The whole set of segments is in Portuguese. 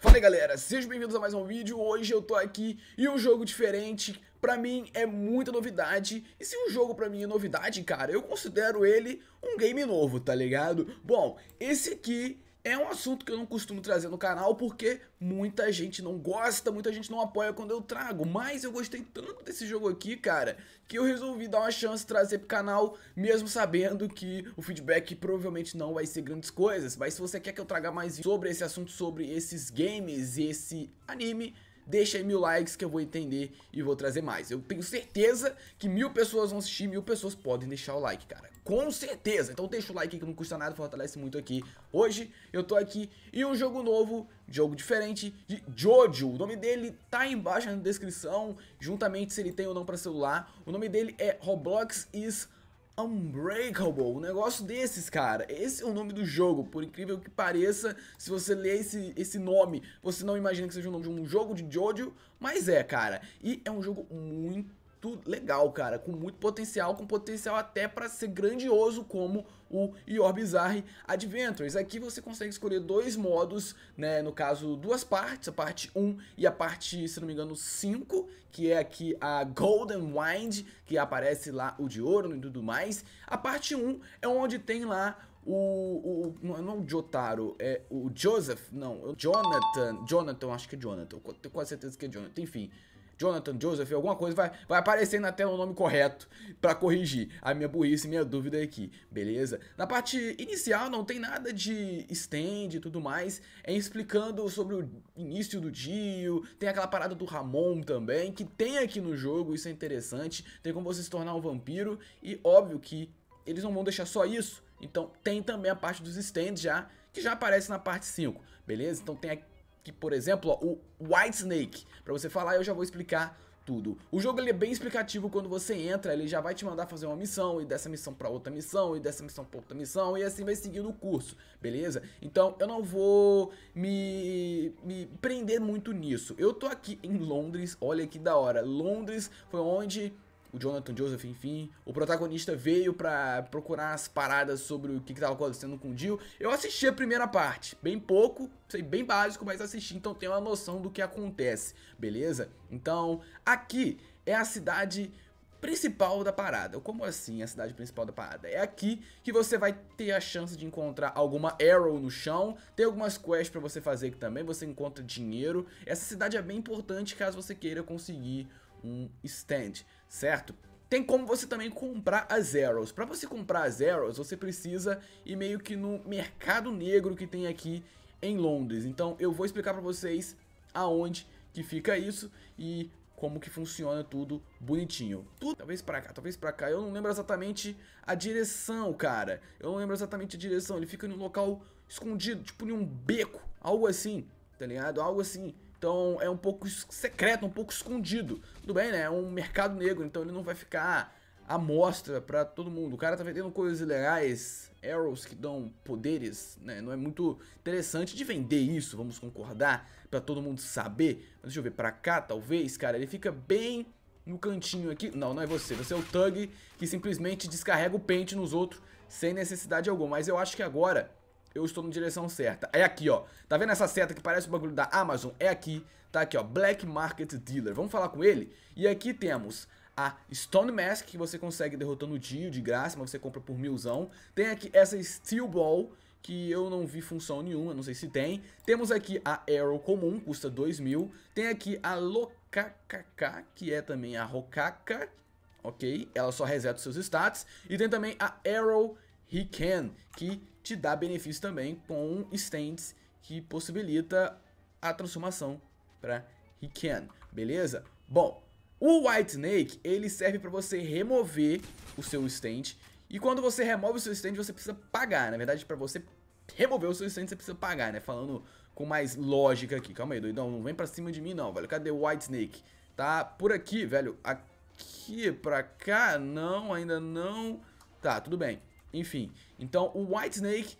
Fala aí galera, sejam bem-vindos a mais um vídeo, hoje eu tô aqui e um jogo diferente, pra mim é muita novidade, e se um jogo pra mim é novidade, cara, eu considero ele um game novo, tá ligado? Bom, esse aqui é um assunto que eu não costumo trazer no canal porque muita gente não gosta, muita gente não apoia quando eu trago. Mas eu gostei tanto desse jogo aqui, cara, que eu resolvi dar uma chance trazer pro canal, mesmo sabendo que o feedback provavelmente não vai ser grandes coisas. Mas se você quer que eu traga mais sobre esse assunto, sobre esses games e esse anime, deixa aí mil likes que eu vou entender e vou trazer mais. Eu tenho certeza que mil pessoas vão assistir, mil pessoas podem deixar o like, cara. Com certeza. Então deixa o like que não custa nada, fortalece muito aqui. Hoje eu tô aqui e um jogo novo, jogo diferente de Jojo. O nome dele tá aí embaixo na descrição, juntamente se ele tem ou não pra celular. O nome dele é Roblox is Unbreakable, um negócio desses, cara. Esse é o nome do jogo, por incrível que pareça, se você lê esse, esse nome, você não imagina que seja o nome de um jogo de Jojo, mas é, cara. E é um jogo muito legal, cara, com muito potencial, com potencial até para ser grandioso como o Your Bizarre Adventures. Aqui você consegue escolher dois modos, né? No caso, duas partes, a parte 1 e a parte, se não me engano, 5, que é aqui a Golden Wind, que aparece lá o de ouro e tudo mais. A parte 1 é onde tem lá o, o, não, é o Jotaro, é o Joseph, não, o Jonathan, Jonathan, acho que é Jonathan, tenho quase certeza que é Jonathan, enfim, Jonathan, Joseph, alguma coisa, vai, vai aparecer na tela o nome correto para corrigir a minha burrice, e minha dúvida aqui, beleza? Na parte inicial não tem nada de stand e tudo mais, é explicando sobre o início do dia, tem aquela parada do Ramon também, que tem aqui no jogo, isso é interessante, tem como você se tornar um vampiro, e óbvio que eles não vão deixar só isso, então tem também a parte dos stands já, que já aparece na parte 5, beleza? Então tem aqui que, por exemplo, ó, o White Snake. Para você falar, eu já vou explicar tudo. O jogo ele é bem explicativo quando você entra, ele já vai te mandar fazer uma missão, e dessa missão para outra missão, e dessa missão para outra missão, e assim vai seguindo o curso, beleza? Então eu não vou me, me prender muito nisso. Eu tô aqui em Londres, olha que da hora. Londres foi onde o Jonathan Joseph, enfim. O protagonista veio para procurar as paradas sobre o que, que tava acontecendo com o Jill. Eu assisti a primeira parte, bem pouco, sei bem básico, mas assisti, então tenho uma noção do que acontece, beleza? Então, aqui é a cidade principal da parada. Como assim a cidade principal da parada? É aqui que você vai ter a chance de encontrar alguma arrow no chão, tem algumas quests pra você fazer que também, você encontra dinheiro. Essa cidade é bem importante caso você queira conseguir um stand, certo? Tem como você também comprar as arrows. Para você comprar as arrows, você precisa ir meio que no mercado negro que tem aqui em Londres. Então eu vou explicar para vocês aonde que fica isso e como que funciona tudo bonitinho. Tudo, talvez para cá, talvez para cá. Eu não lembro exatamente a direção, cara. Eu não lembro exatamente a direção. Ele fica em um local escondido, tipo em um beco, algo assim, tá ligado? Algo assim. Então é um pouco secreto, um pouco escondido. Tudo bem, né? É um mercado negro, então ele não vai ficar à mostra para todo mundo. O cara tá vendendo coisas ilegais, arrows que dão poderes, né? Não é muito interessante de vender isso, vamos concordar, para todo mundo saber. Mas deixa eu ver para cá, talvez, cara, ele fica bem no cantinho aqui. Não, não é você. Você é o Tug que simplesmente descarrega o pente nos outros sem necessidade alguma. Mas eu acho que agora eu estou na direção certa. É aqui, ó. Tá vendo essa seta que parece o bagulho da Amazon? É aqui. Tá aqui, ó. Black Market Dealer. Vamos falar com ele? E aqui temos a Stone Mask, que você consegue derrotando o Dio de graça, mas você compra por milzão. Tem aqui essa Steel Ball, que eu não vi função nenhuma, não sei se tem. Temos aqui a Arrow comum, custa 2 mil. Tem aqui a Lokakaka, que é também a Rokaka, ok? Ela só reseta os seus stats. E tem também a Arrow He Can que te dá benefício também com stands que possibilita a transformação para Riken, beleza? Bom, o White Snake, ele serve para você remover o seu stand e quando você remove o seu stand, você precisa pagar. Na verdade, para você remover o seu stand, você precisa pagar, né? Falando com mais lógica aqui. Calma aí, doidão, não vem pra cima de mim não, velho. Cadê o White Snake? Tá por aqui, velho. Aqui pra cá? Não, ainda não. Tá, tudo bem. Enfim, então o White Snake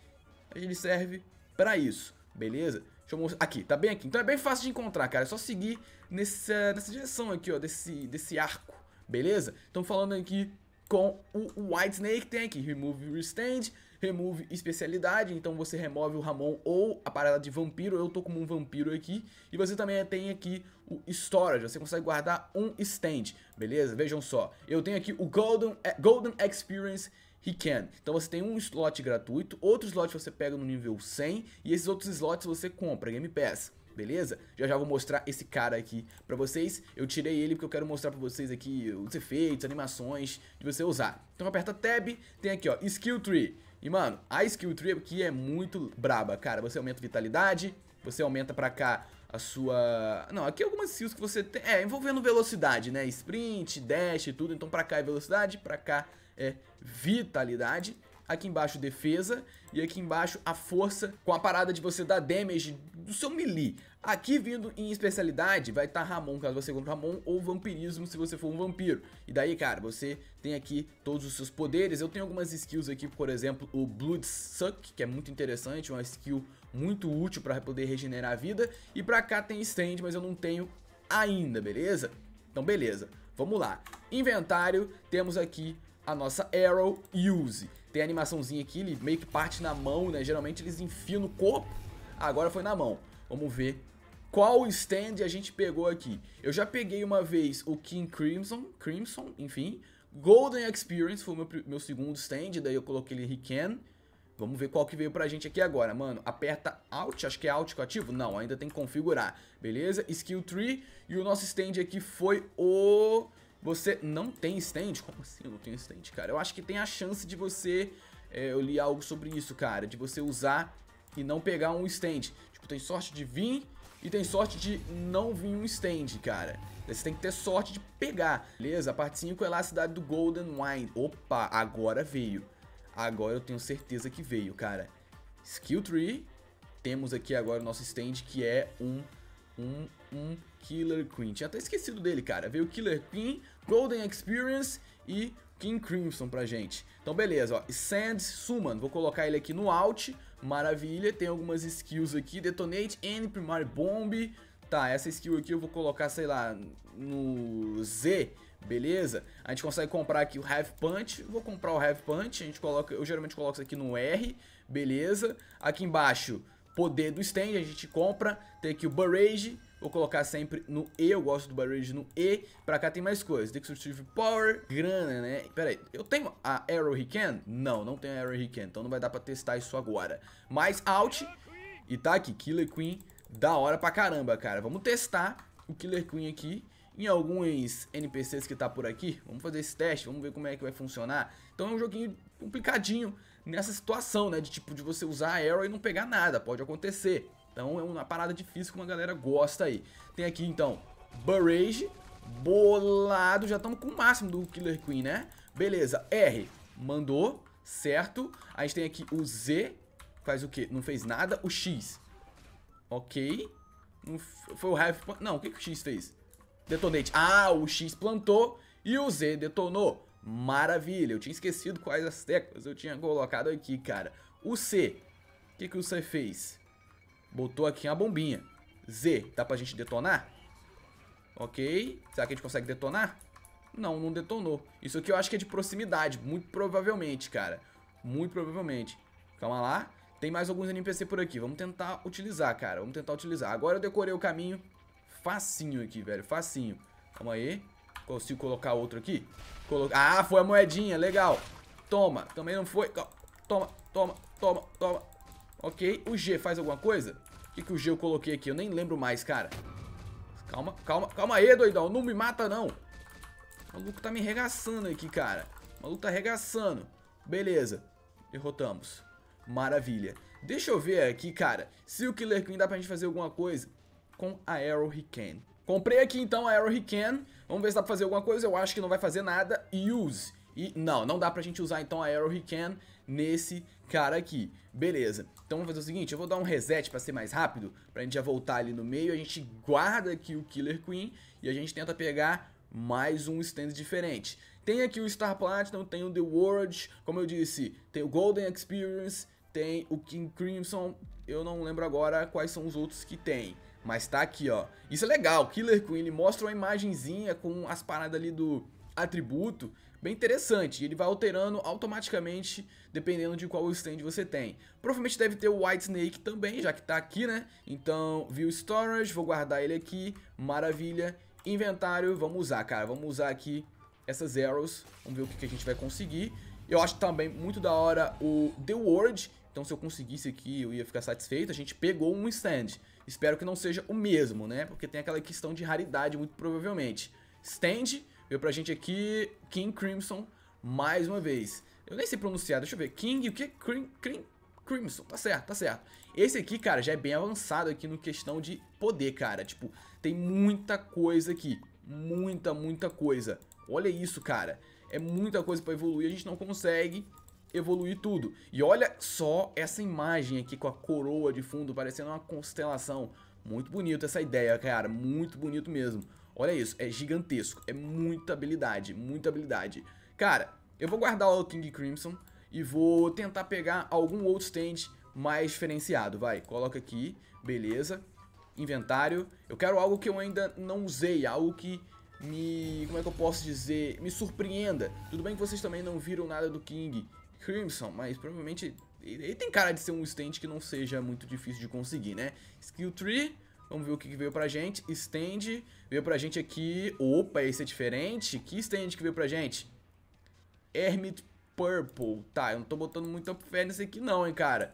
ele serve para isso, beleza? Deixa eu mostrar. Aqui, tá bem aqui. Então é bem fácil de encontrar, cara. É só seguir nessa, nessa direção aqui, ó, desse, desse arco, beleza? Então falando aqui com o White Snake, tem aqui Remove Restand, Remove Especialidade, então você remove o Ramon ou a parada de vampiro, eu tô como um vampiro aqui, e você também tem aqui o Storage, você consegue guardar um stand, beleza? Vejam só, eu tenho aqui o Golden, é, Golden Experience, He Can. Então você tem um slot gratuito, outro slot você pega no nível 100 e esses outros slots você compra, Game Pass. Beleza? Já já vou mostrar esse cara aqui pra vocês. Eu tirei ele porque eu quero mostrar pra vocês aqui os efeitos, animações de você usar. Então aperta Tab, tem aqui ó, Skill Tree. E mano, a Skill Tree aqui é muito braba, cara. Você aumenta a vitalidade, você aumenta pra cá a sua... Não, aqui algumas skills que você tem... É, envolvendo velocidade, né? Sprint, dash e tudo. Então pra cá é velocidade, pra cá é vitalidade. Aqui embaixo, defesa. E aqui embaixo, a força com a parada de você dar damage do seu melee. Aqui, vindo em especialidade, vai estar tá Ramon, caso você compre Ramon, ou Vampirismo, se você for um vampiro. E daí, cara, você tem aqui todos os seus poderes. Eu tenho algumas skills aqui, por exemplo, o Blood Suck que é muito interessante, uma skill muito útil para poder regenerar a vida. E pra cá tem Stand, mas eu não tenho ainda, beleza? Então, beleza. Vamos lá. Inventário, temos aqui a nossa Arrow Use. Tem a animaçãozinha aqui, ele meio que parte na mão, né? Geralmente eles enfiam no corpo, agora foi na mão. Vamos ver qual stand a gente pegou aqui. Eu já peguei uma vez o King Crimson, Crimson, enfim. Golden Experience foi o meu, meu segundo stand, daí eu coloquei ele Riken. Vamos ver qual que veio pra gente aqui agora, mano. Aperta Alt, acho que é Alt que eu ativo? Não, ainda tem que configurar, beleza? Skill Tree e o nosso stand aqui foi o você não tem stand? Como assim eu não tenho stand, cara? Eu acho que tem a chance de você... É, eu li algo sobre isso, cara. De você usar e não pegar um stand. Tipo, tem sorte de vir e tem sorte de não vir um stand, cara. Você tem que ter sorte de pegar. Beleza? A parte 5 é lá a cidade do Golden Wine. Opa, agora veio. Agora eu tenho certeza que veio, cara. Skill Tree. Temos aqui agora o nosso stand que é um... Um... Um... Killer Queen. Tinha até esquecido dele, cara. Veio Killer Queen, Golden Experience e King Crimson pra gente. Então beleza, ó, Sand Summon, vou colocar ele aqui no Alt, maravilha, tem algumas skills aqui, Detonate, N, Primary Bomb, tá, essa skill aqui eu vou colocar, sei lá, no Z, beleza? A gente consegue comprar aqui o Heavy Punch, vou comprar o Heavy Punch, a gente coloca, eu geralmente coloco isso aqui no R, beleza? Aqui embaixo, poder do stand, a gente compra, tem aqui o Barrage, Vou colocar sempre no E, eu gosto do Barrage no E. Pra cá tem mais coisas, Destructive Power, grana, né? Pera aí, eu tenho a Arrow He Can? Não, não tenho a Arrow He Can, então não vai dar pra testar isso agora. Mas Alt, e tá aqui, Killer Queen, da hora pra caramba, cara. Vamos testar o Killer Queen aqui em alguns NPCs que tá por aqui. Vamos fazer esse teste, vamos ver como é que vai funcionar. Então é um joguinho complicadinho nessa situação, né? De tipo, de você usar a arrow e não pegar nada, pode acontecer. Então é uma parada difícil que uma galera gosta aí. Tem aqui então Barrage, bolado, já estamos com o máximo do Killer Queen, né? Beleza, R, mandou, certo? A gente tem aqui o Z, faz o quê? Não fez nada. O X, ok. Não foi o Hive, não, o que, que o X fez? Detonate. Ah, o X plantou e o Z detonou. Maravilha, eu tinha esquecido quais as teclas eu tinha colocado aqui, cara. O C, o que, que o C fez? Botou aqui uma bombinha. Z, dá pra gente detonar? Ok. Será que a gente consegue detonar? Não, não detonou. Isso aqui eu acho que é de proximidade, muito provavelmente, cara. Muito provavelmente. Calma lá. Tem mais alguns NPC por aqui. Vamos tentar utilizar, cara. Vamos tentar utilizar. Agora eu decorei o caminho. Facinho aqui, velho. Facinho. Calma aí. Consigo colocar outro aqui? Colo... Ah, foi a moedinha. Legal. Toma. Também não foi. Toma, toma, toma, toma. Ok. O G faz alguma coisa? que, que o G eu coloquei aqui? Eu nem lembro mais, cara. Calma, calma, calma aí, doidão. Não me mata, não. O maluco tá me regaçando aqui, cara. O maluco tá regaçando. Beleza. Derrotamos. Maravilha. Deixa eu ver aqui, cara, se o Killer Queen dá pra gente fazer alguma coisa com a Arrow Hicken. Comprei aqui, então, a Arrow Hicken. Vamos ver se dá pra fazer alguma coisa. Eu acho que não vai fazer nada. Use. E não, não dá pra gente usar então a Arrow Can nesse cara aqui. Beleza, então vamos fazer o seguinte, eu vou dar um reset pra ser mais rápido, pra gente já voltar ali no meio, a gente guarda aqui o Killer Queen e a gente tenta pegar mais um stand diferente. Tem aqui o Star Platinum, tem o The World, como eu disse, tem o Golden Experience, tem o King Crimson, eu não lembro agora quais são os outros que tem. Mas tá aqui, ó. Isso é legal, Killer Queen, ele mostra uma imagenzinha com as paradas ali do atributo bem interessante. Ele vai alterando automaticamente dependendo de qual stand você tem. Provavelmente deve ter o White Snake também, já que tá aqui, né? Então, View Storage, vou guardar ele aqui. Maravilha. Inventário, vamos usar, cara. Vamos usar aqui essas arrows. Vamos ver o que, que a gente vai conseguir. Eu acho também muito da hora o The Word. Então, se eu conseguisse aqui, eu ia ficar satisfeito. A gente pegou um stand. Espero que não seja o mesmo, né? Porque tem aquela questão de raridade, muito provavelmente. Stand Veio pra gente aqui King Crimson mais uma vez. Eu nem sei pronunciar, deixa eu ver. King, o que? Crim, Crim, Crimson, tá certo, tá certo. Esse aqui, cara, já é bem avançado aqui no questão de poder, cara. Tipo, tem muita coisa aqui. Muita, muita coisa. Olha isso, cara. É muita coisa pra evoluir, a gente não consegue evoluir tudo. E olha só essa imagem aqui com a coroa de fundo, parecendo uma constelação. Muito bonito essa ideia, cara, muito bonito mesmo. Olha isso, é gigantesco, é muita habilidade, muita habilidade. Cara, eu vou guardar o King Crimson e vou tentar pegar algum outro stand mais diferenciado, vai. Coloca aqui, beleza. Inventário, eu quero algo que eu ainda não usei, algo que me... como é que eu posso dizer? Me surpreenda. Tudo bem que vocês também não viram nada do King Crimson, mas provavelmente ele tem cara de ser um stand que não seja muito difícil de conseguir, né? Skill Tree... Vamos ver o que veio pra gente. Stand veio pra gente aqui. Opa, esse é diferente. Que stand que veio pra gente? Hermit Purple. Tá, eu não tô botando muita fé nesse aqui não, hein, cara.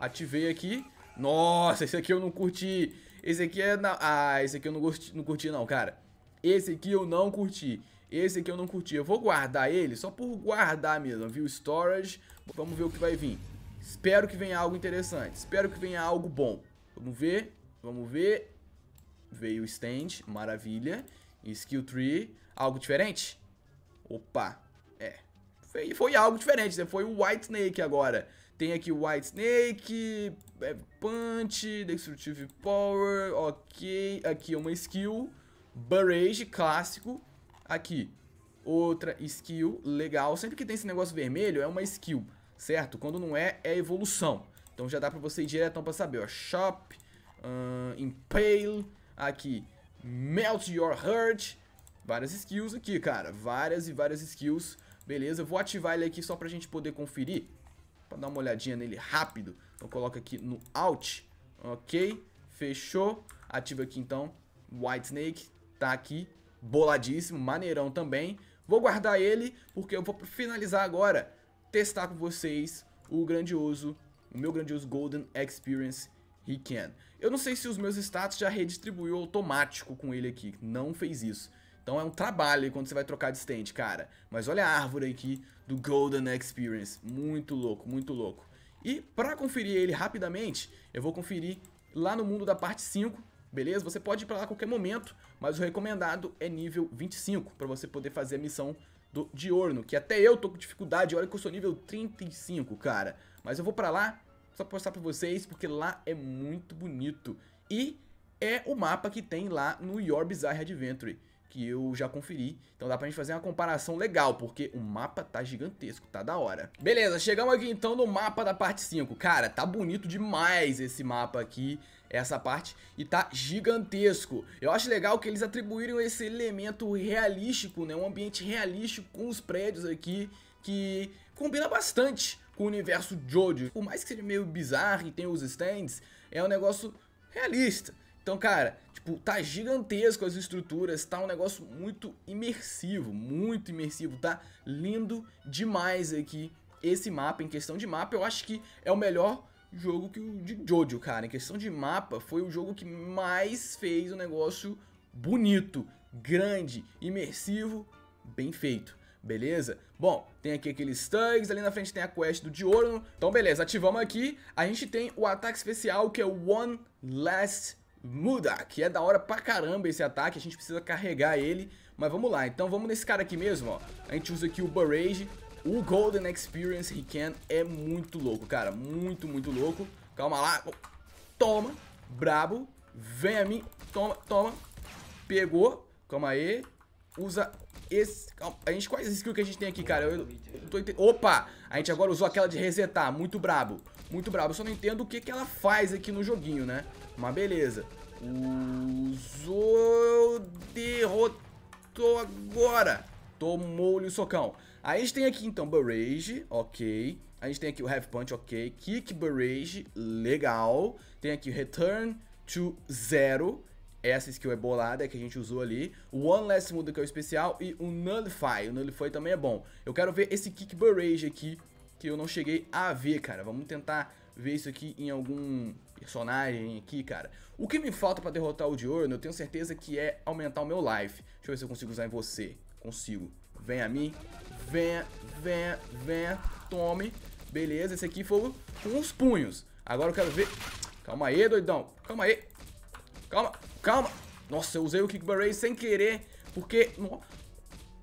Ativei aqui. Nossa, esse aqui eu não curti. Esse aqui é... Na... Ah, esse aqui eu não curti, não curti não, cara. Esse aqui eu não curti. Esse aqui eu não curti. Eu vou guardar ele só por guardar mesmo, viu? Storage. Vamos ver o que vai vir. Espero que venha algo interessante. Espero que venha algo bom. Vamos ver. Vamos ver. Veio o stand, maravilha. Skill tree, algo diferente? Opa, é. Foi, foi algo diferente, né? Foi o White Snake agora. Tem aqui o White Snake, é, Punch, Destructive Power, ok. Aqui é uma skill, Barrage, clássico. Aqui, outra skill, legal. Sempre que tem esse negócio vermelho, é uma skill, certo? Quando não é, é evolução. Então já dá pra você ir direto pra saber, ó. Shop, Uh, Impale. Aqui, Melt Your Heart. Várias skills aqui, cara. Várias e várias skills. Beleza, vou ativar ele aqui só pra gente poder conferir. Pra dar uma olhadinha nele rápido. Então coloca aqui no Alt. Ok, fechou. Ativa aqui então. White Snake tá aqui. Boladíssimo, maneirão também. Vou guardar ele, porque eu vou finalizar agora. Testar com vocês o grandioso, o meu grandioso Golden Experience He can. Eu não sei se os meus status já redistribuiu automático com ele aqui. Não fez isso. Então é um trabalho quando você vai trocar de stand, cara. Mas olha a árvore aqui do Golden Experience. Muito louco, muito louco. E pra conferir ele rapidamente, eu vou conferir lá no mundo da parte 5, beleza? Você pode ir pra lá a qualquer momento, mas o recomendado é nível 25, pra você poder fazer a missão do Diorno, que até eu tô com dificuldade, olha que eu sou nível 35, cara. Mas eu vou pra lá postar pra vocês, porque lá é muito bonito. E é o mapa que tem lá no Your Bizarre Adventure, que eu já conferi. Então dá pra gente fazer uma comparação legal, porque o mapa tá gigantesco, tá da hora. Beleza, chegamos aqui então no mapa da parte 5. Cara, tá bonito demais esse mapa aqui essa parte e tá gigantesco. Eu acho legal que eles atribuíram esse elemento realístico, né, um ambiente realístico com os prédios aqui que combina bastante o universo Jojo. Por mais que seja meio bizarro e tenha os stands, é um negócio realista. Então, cara, tipo, tá gigantesco as estruturas, tá um negócio muito imersivo, muito imersivo, tá lindo demais aqui esse mapa. Em questão de mapa, eu acho que é o melhor jogo que o de Jojo, cara. Em questão de mapa, foi o jogo que mais fez o um negócio bonito, grande, imersivo, bem feito beleza? Bom, tem aqui aqueles thugs, ali na frente tem a quest do Diorno. Então, beleza, ativamos aqui. A gente tem o ataque especial, que é o One Last Muda, que é da hora pra caramba esse ataque, a gente precisa carregar ele, mas vamos lá, então vamos nesse cara aqui mesmo, ó, a gente usa aqui o Barrage, o Golden Experience Rican é muito louco, cara, muito, muito louco, calma lá, toma, brabo, vem a mim, toma, toma, pegou, calma aí, usa esse... A gente, quais skills que a gente tem aqui, cara? Eu, eu tô Opa! A gente agora usou aquela de resetar, muito brabo. Muito brabo, eu só não entendo o que, que ela faz aqui no joguinho, né? Mas beleza. Usou... Derrotou agora. Tomou-lhe o socão. A gente tem aqui, então, Barrage, ok. A gente tem aqui o Heavy Punch, ok. Kick Barrage, legal. Tem aqui Return to Zero. Essa skill é bolada, que a gente usou ali. O One Less muda, que é o especial, e o Nullify. O Nullify também é bom. Eu quero ver esse Kick Barrage aqui, que eu não cheguei a ver, cara. Vamos tentar ver isso aqui em algum personagem aqui, cara. O que me falta pra derrotar o Diorno, eu tenho certeza que é aumentar o meu life. Deixa eu ver se eu consigo usar em você. Consigo. Vem a mim. Venha, venha, venha. Tome. Beleza, esse aqui foi com os punhos. Agora eu quero ver... Calma aí, doidão. Calma aí. Calma. Calma. Nossa, eu usei o Kick Barrage sem querer, porque... Não,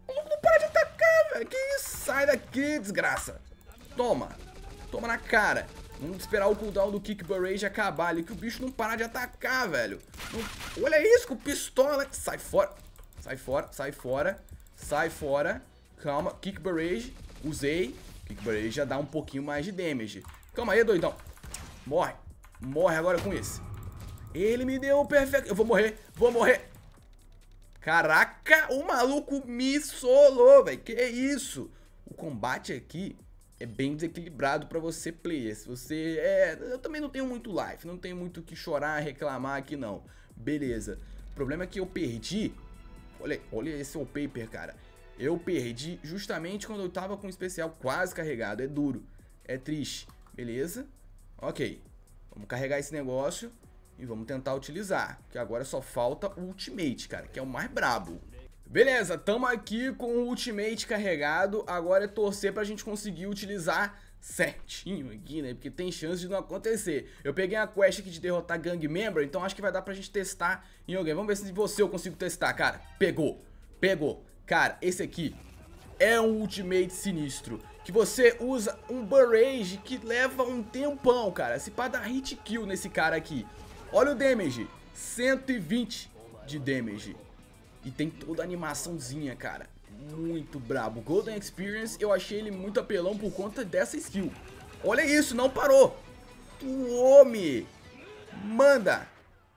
não para de atacar, velho. Que isso? Sai daqui, desgraça. Toma. Toma na cara. Vamos esperar o cooldown do Kick Barrage acabar ali, que o bicho não para de atacar, velho. Não... Olha isso, com pistola. Sai fora. Sai fora, sai fora. Sai fora. Calma, Kick Barrage. Usei. Kick Barrage já dá um pouquinho mais de damage. Calma aí, doidão. Morre. Morre agora com esse. Ele me deu um perfeito. Eu vou morrer, vou morrer. Caraca, o maluco me solou, velho. Que isso? O combate aqui é bem desequilibrado para você, player. Se você é, eu também não tenho muito life, não tenho muito o que chorar, reclamar aqui não. Beleza. O problema é que eu perdi. Olha, olha esse paper, cara. Eu perdi justamente quando eu tava com o especial quase carregado. É duro. É triste. Beleza? OK. Vamos carregar esse negócio e vamos tentar utilizar. Que agora só falta o Ultimate, cara, que é o mais brabo. Beleza, tamo aqui com o Ultimate carregado, agora é torcer pra gente conseguir utilizar certinho aqui, né? Porque tem chance de não acontecer. Eu peguei a quest aqui de derrotar Gang Member, então acho que vai dar pra gente testar em alguém. Vamos ver se você eu consigo testar, cara. Pegou, pegou. Cara, esse aqui é um ultimate sinistro. Que você usa um Barrage que leva um tempão, cara. Se pá dar hit kill nesse cara aqui. Olha o damage. 120 de damage. E tem toda a animaçãozinha, cara. Muito brabo. Golden Experience, eu achei ele muito apelão por conta dessa skill. Olha isso, não parou. O homem. Manda.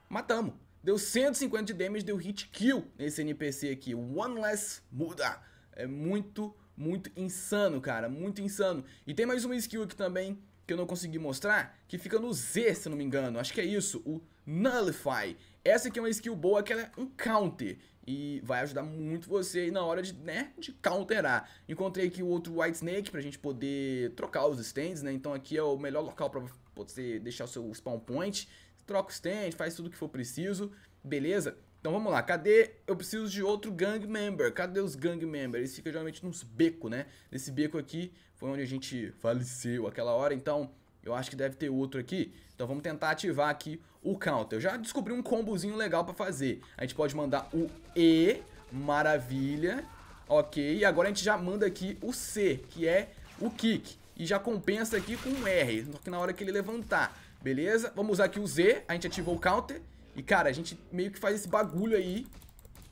Matamos. Deu 150 de damage, deu hit kill nesse NPC aqui. One less muda. É muito, muito insano, cara. Muito insano. E tem mais uma skill aqui também que eu não consegui mostrar, que fica no Z, se não me engano. Acho que é isso, o Nullify. Essa aqui é uma skill boa que ela é um counter e vai ajudar muito você aí na hora de, né, de counterar. Encontrei aqui o outro White Snake pra gente poder trocar os stands, né? Então aqui é o melhor local pra você deixar o seu spawn point. Troca o stand, faz tudo que for preciso, beleza? Então vamos lá, cadê? Eu preciso de outro gang member. Cadê os gang members? Eles ficam geralmente nos becos, né? Nesse beco aqui foi onde a gente faleceu aquela hora, então eu acho que deve ter outro aqui. Então vamos tentar ativar aqui o counter. Eu já descobri um combozinho legal pra fazer. A gente pode mandar o E, maravilha, ok. E agora a gente já manda aqui o C, que é o kick. E já compensa aqui com o R, só que na hora que ele levantar, beleza? Vamos usar aqui o Z, a gente ativou o counter. E, cara, a gente meio que faz esse bagulho aí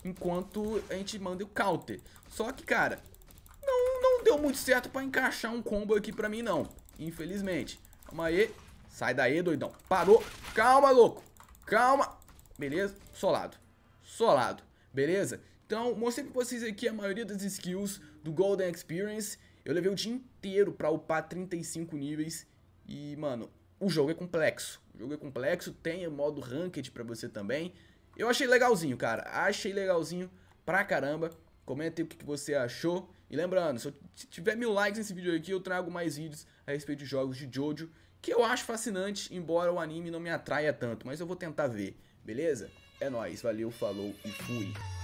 enquanto a gente manda o counter. Só que, cara, não, não deu muito certo pra encaixar um combo aqui pra mim, não. Infelizmente. Calma aí. Sai daí, doidão. Parou. Calma, louco. Calma. Beleza? Solado. Solado. Beleza? Então, mostrei pra vocês aqui a maioria das skills do Golden Experience. Eu levei o dia inteiro pra upar 35 níveis. E, mano, o jogo é complexo. O jogo é complexo, tem o modo ranked para você também. Eu achei legalzinho, cara. Achei legalzinho pra caramba. Comenta aí o que, que você achou. E lembrando, se eu tiver mil likes nesse vídeo aqui, eu trago mais vídeos a respeito de jogos de Jojo, que eu acho fascinante, embora o anime não me atraia tanto, mas eu vou tentar ver, beleza? É nóis, valeu, falou e fui!